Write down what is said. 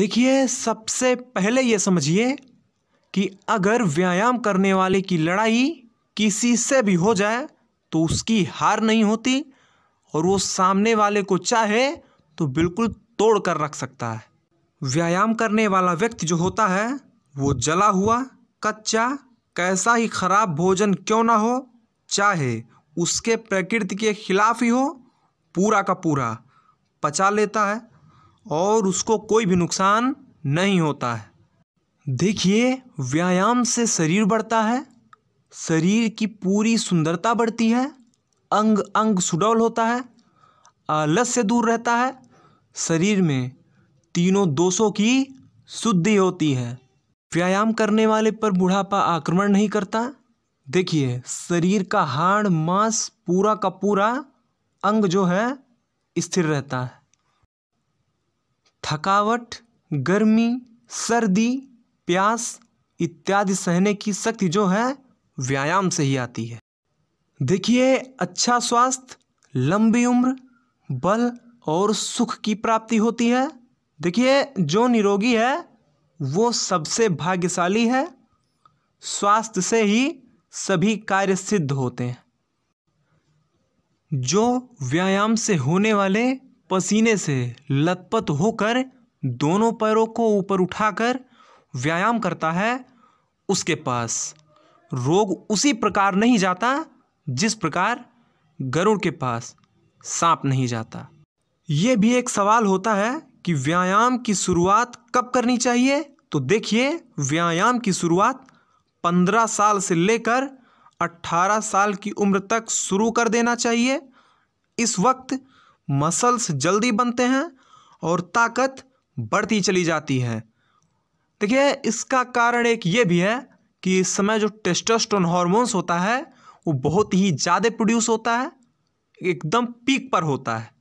देखिए सबसे पहले ये समझिए कि अगर व्यायाम करने वाले की लड़ाई किसी से भी हो जाए तो उसकी हार नहीं होती और वो सामने वाले को चाहे तो बिल्कुल तोड़ कर रख सकता है व्यायाम करने वाला व्यक्ति जो होता है वो जला हुआ कच्चा कैसा ही खराब भोजन क्यों ना हो चाहे उसके प्रकृति के खिलाफ ही हो पूरा का पूरा पचा लेता है और उसको कोई भी नुकसान नहीं होता है देखिए व्यायाम से शरीर बढ़ता है शरीर की पूरी सुंदरता बढ़ती है अंग अंग सुडौल होता है आलस से दूर रहता है शरीर में तीनों दोषों की शुद्धि होती है व्यायाम करने वाले पर बुढ़ापा आक्रमण नहीं करता देखिए शरीर का हाड़ मांस पूरा का पूरा अंग जो है स्थिर रहता है थकावट गर्मी सर्दी प्यास इत्यादि सहने की शक्ति जो है व्यायाम से ही आती है देखिए अच्छा स्वास्थ्य लंबी उम्र बल और सुख की प्राप्ति होती है देखिए जो निरोगी है वो सबसे भाग्यशाली है स्वास्थ्य से ही सभी कार्य सिद्ध होते हैं जो व्यायाम से होने वाले पसीने से लतपत होकर दोनों पैरों को ऊपर उठाकर व्यायाम करता है उसके पास रोग उसी प्रकार नहीं जाता जिस प्रकार गरुड़ के पास सांप नहीं जाता ये भी एक सवाल होता है कि व्यायाम की शुरुआत कब करनी चाहिए तो देखिए व्यायाम की शुरुआत 15 साल से लेकर 18 साल की उम्र तक शुरू कर देना चाहिए इस वक्त मसल्स जल्दी बनते हैं और ताकत बढ़ती चली जाती है देखिए इसका कारण एक ये भी है कि इस समय जो टेस्टोस्टेरोन हार्मोन्स होता है वो बहुत ही ज़्यादा प्रोड्यूस होता है एकदम पीक पर होता है